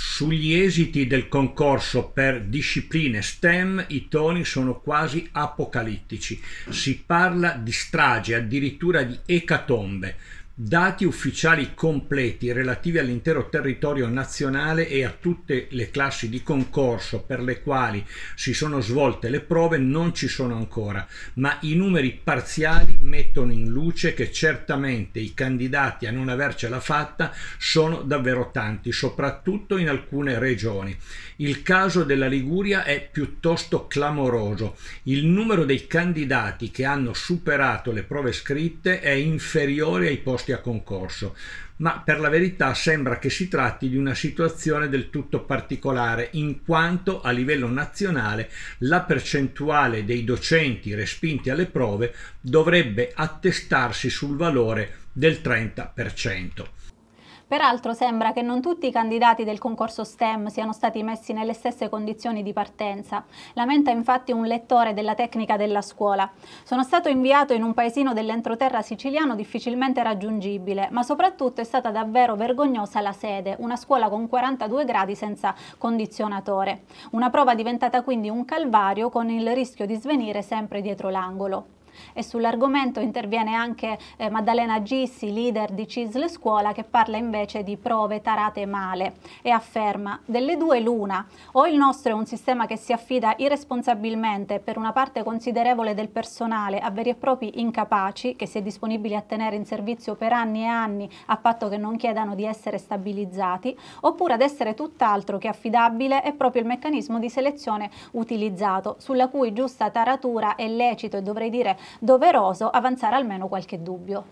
Sugli esiti del concorso per discipline STEM i toni sono quasi apocalittici, si parla di strage, addirittura di ecatombe. Dati ufficiali completi relativi all'intero territorio nazionale e a tutte le classi di concorso per le quali si sono svolte le prove non ci sono ancora, ma i numeri parziali mettono in luce che certamente i candidati a non avercela fatta sono davvero tanti, soprattutto in alcune regioni. Il caso della Liguria è piuttosto clamoroso. Il numero dei candidati che hanno superato le prove scritte è inferiore ai posti posti a concorso, ma per la verità sembra che si tratti di una situazione del tutto particolare, in quanto a livello nazionale la percentuale dei docenti respinti alle prove dovrebbe attestarsi sul valore del 30%. Peraltro sembra che non tutti i candidati del concorso STEM siano stati messi nelle stesse condizioni di partenza. Lamenta infatti un lettore della tecnica della scuola. Sono stato inviato in un paesino dell'entroterra siciliano difficilmente raggiungibile, ma soprattutto è stata davvero vergognosa la sede, una scuola con 42 gradi senza condizionatore. Una prova diventata quindi un calvario con il rischio di svenire sempre dietro l'angolo e sull'argomento interviene anche eh, Maddalena Gissi, leader di CISL Scuola, che parla invece di prove tarate male e afferma delle due l'una, o il nostro è un sistema che si affida irresponsabilmente per una parte considerevole del personale a veri e propri incapaci, che si è disponibili a tenere in servizio per anni e anni a patto che non chiedano di essere stabilizzati, oppure ad essere tutt'altro che affidabile è proprio il meccanismo di selezione utilizzato, sulla cui giusta taratura è lecito e dovrei dire doveroso avanzare almeno qualche dubbio.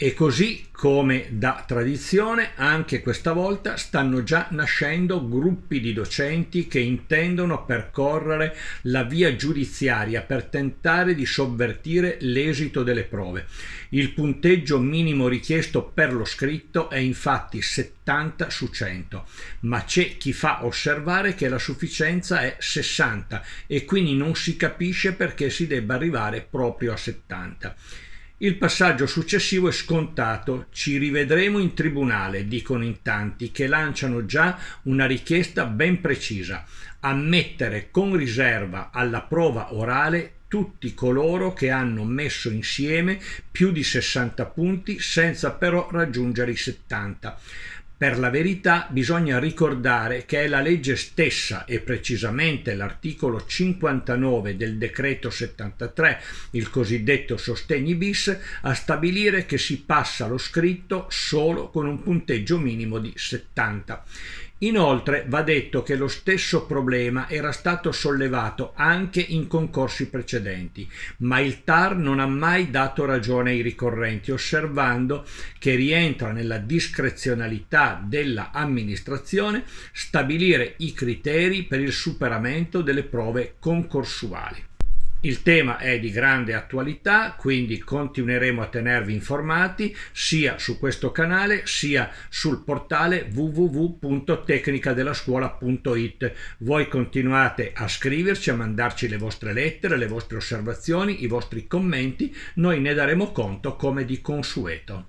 E così come da tradizione, anche questa volta stanno già nascendo gruppi di docenti che intendono percorrere la via giudiziaria per tentare di sovvertire l'esito delle prove. Il punteggio minimo richiesto per lo scritto è infatti 70 su 100, ma c'è chi fa osservare che la sufficienza è 60 e quindi non si capisce perché si debba arrivare proprio a 70. Il passaggio successivo è scontato, ci rivedremo in tribunale, dicono in tanti, che lanciano già una richiesta ben precisa, ammettere con riserva alla prova orale tutti coloro che hanno messo insieme più di 60 punti senza però raggiungere i 70. Per la verità bisogna ricordare che è la legge stessa e precisamente l'articolo 59 del decreto 73, il cosiddetto sostegni bis, a stabilire che si passa lo scritto solo con un punteggio minimo di 70. Inoltre va detto che lo stesso problema era stato sollevato anche in concorsi precedenti, ma il TAR non ha mai dato ragione ai ricorrenti, osservando che rientra nella discrezionalità dell'amministrazione stabilire i criteri per il superamento delle prove concorsuali. Il tema è di grande attualità, quindi continueremo a tenervi informati sia su questo canale sia sul portale www.tecnicadelascuola.it. Voi continuate a scriverci, a mandarci le vostre lettere, le vostre osservazioni, i vostri commenti, noi ne daremo conto come di consueto.